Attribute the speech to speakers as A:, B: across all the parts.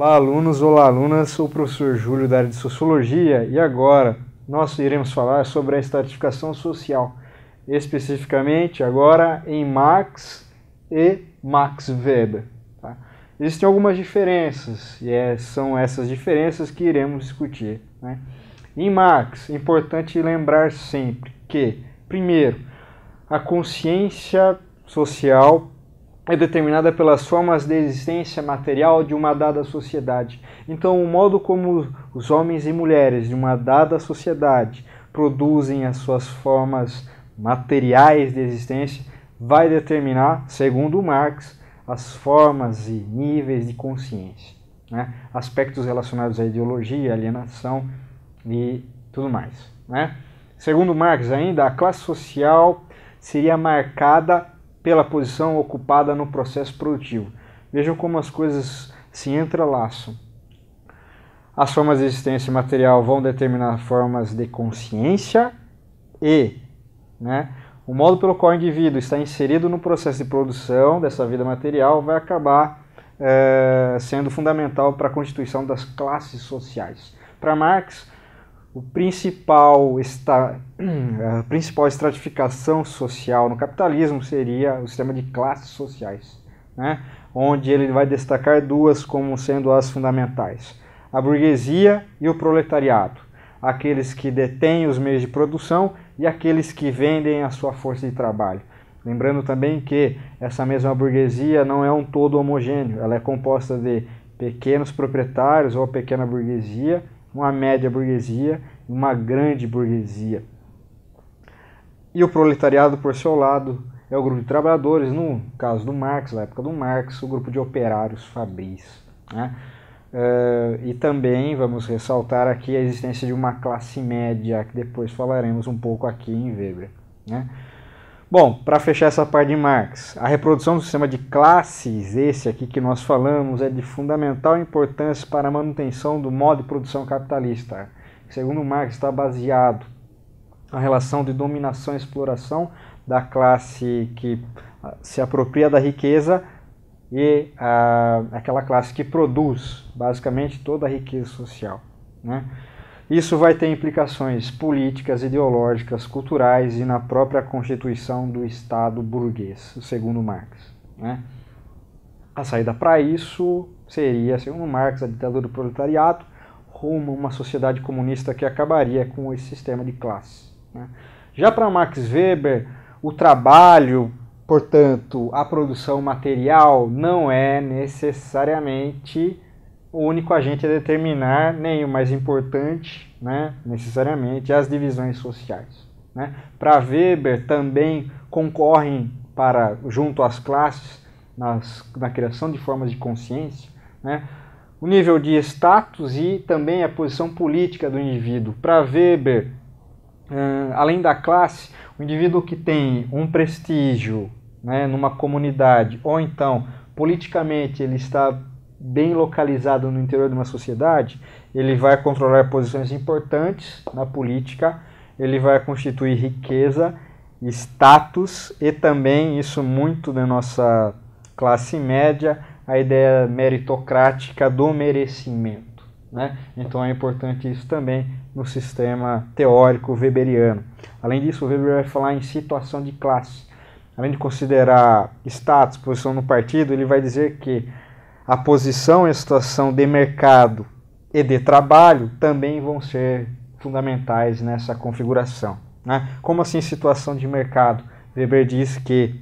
A: Olá, alunos! Olá, alunas! Sou o professor Júlio da área de Sociologia e agora nós iremos falar sobre a estratificação social, especificamente agora em Marx e Max Weber. Tá? Existem algumas diferenças e é, são essas diferenças que iremos discutir. Né? Em Marx, é importante lembrar sempre que, primeiro, a consciência social é determinada pelas formas de existência material de uma dada sociedade. Então, o modo como os homens e mulheres de uma dada sociedade produzem as suas formas materiais de existência vai determinar, segundo Marx, as formas e níveis de consciência, né? aspectos relacionados à ideologia, alienação e tudo mais. Né? Segundo Marx, ainda a classe social seria marcada pela posição ocupada no processo produtivo. Vejam como as coisas se entrelaçam. As formas de existência material vão determinar formas de consciência e né, o modo pelo qual o indivíduo está inserido no processo de produção dessa vida material vai acabar é, sendo fundamental para a constituição das classes sociais. Para Marx, o principal esta, a principal estratificação social no capitalismo seria o sistema de classes sociais, né? onde ele vai destacar duas como sendo as fundamentais: a burguesia e o proletariado, aqueles que detêm os meios de produção e aqueles que vendem a sua força de trabalho. Lembrando também que essa mesma burguesia não é um todo homogêneo, ela é composta de pequenos proprietários ou pequena burguesia uma média burguesia e uma grande burguesia. E o proletariado, por seu lado, é o grupo de trabalhadores, no caso do Marx, na época do Marx, o grupo de operários fabris. Né? Eh, e também vamos ressaltar aqui a existência de uma classe média, que depois falaremos um pouco aqui em Weber. Né? Bom, para fechar essa parte de Marx, a reprodução do sistema de classes, esse aqui que nós falamos, é de fundamental importância para a manutenção do modo de produção capitalista. Segundo Marx, está baseado na relação de dominação e exploração da classe que ah, se apropria da riqueza e ah, aquela classe que produz basicamente toda a riqueza social. Né? Isso vai ter implicações políticas, ideológicas, culturais e na própria constituição do Estado burguês, segundo Marx. Né? A saída para isso seria, segundo Marx, a ditadura do proletariado, rumo a uma sociedade comunista que acabaria com esse sistema de classes. Né? Já para Max Weber, o trabalho, portanto, a produção material não é necessariamente o único agente a determinar, nem o mais importante, né, necessariamente, é as divisões sociais. Né? Para Weber, também concorrem para junto às classes nas, na criação de formas de consciência, né? o nível de status e também a posição política do indivíduo. Para Weber, hum, além da classe, o indivíduo que tem um prestígio né, numa comunidade ou então politicamente ele está bem localizado no interior de uma sociedade, ele vai controlar posições importantes na política, ele vai constituir riqueza, status e também isso muito da nossa classe média, a ideia meritocrática do merecimento, né? Então é importante isso também no sistema teórico weberiano. Além disso, o Weber vai falar em situação de classe. Além de considerar status, posição no partido, ele vai dizer que a posição e a situação de mercado e de trabalho também vão ser fundamentais nessa configuração. Né? Como assim situação de mercado? Weber diz que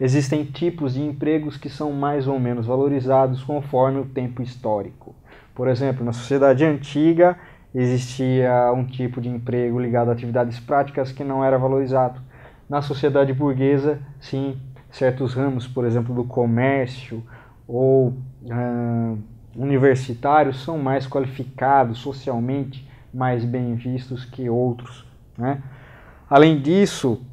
A: existem tipos de empregos que são mais ou menos valorizados conforme o tempo histórico. Por exemplo, na sociedade antiga existia um tipo de emprego ligado a atividades práticas que não era valorizado. Na sociedade burguesa, sim, certos ramos, por exemplo, do comércio ou ah, universitários são mais qualificados socialmente, mais bem vistos que outros. Né? Além disso,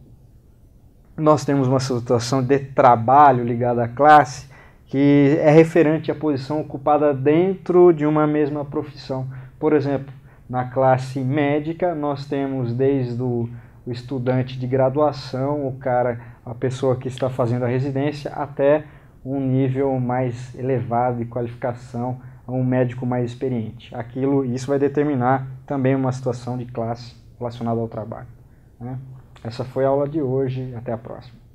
A: nós temos uma situação de trabalho ligada à classe que é referente à posição ocupada dentro de uma mesma profissão. Por exemplo, na classe médica, nós temos desde o, o estudante de graduação, o cara, a pessoa que está fazendo a residência, até um nível mais elevado de qualificação a um médico mais experiente. Aquilo, isso vai determinar também uma situação de classe relacionada ao trabalho. Né? Essa foi a aula de hoje. Até a próxima.